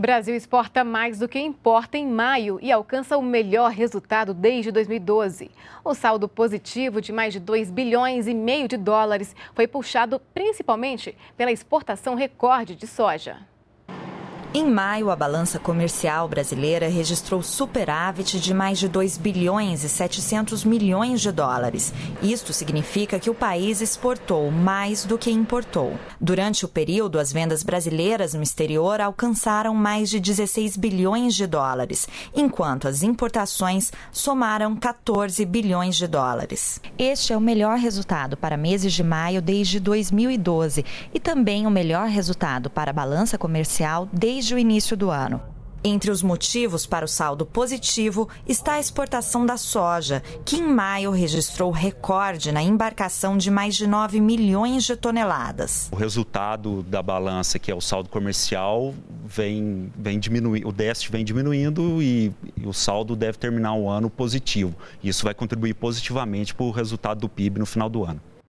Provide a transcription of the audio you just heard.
Brasil exporta mais do que importa em maio e alcança o melhor resultado desde 2012. O saldo positivo de mais de 2 bilhões e meio de dólares foi puxado principalmente pela exportação recorde de soja. Em maio, a balança comercial brasileira registrou superávit de mais de 2 bilhões e 700 milhões de dólares. Isto significa que o país exportou mais do que importou. Durante o período, as vendas brasileiras no exterior alcançaram mais de 16 bilhões de dólares, enquanto as importações somaram 14 bilhões de dólares. Este é o melhor resultado para meses de maio desde 2012 e também o melhor resultado para a balança comercial desde desde o início do ano. Entre os motivos para o saldo positivo está a exportação da soja, que em maio registrou recorde na embarcação de mais de 9 milhões de toneladas. O resultado da balança, que é o saldo comercial, vem, vem diminuindo, o déficit vem diminuindo e, e o saldo deve terminar o ano positivo. Isso vai contribuir positivamente para o resultado do PIB no final do ano.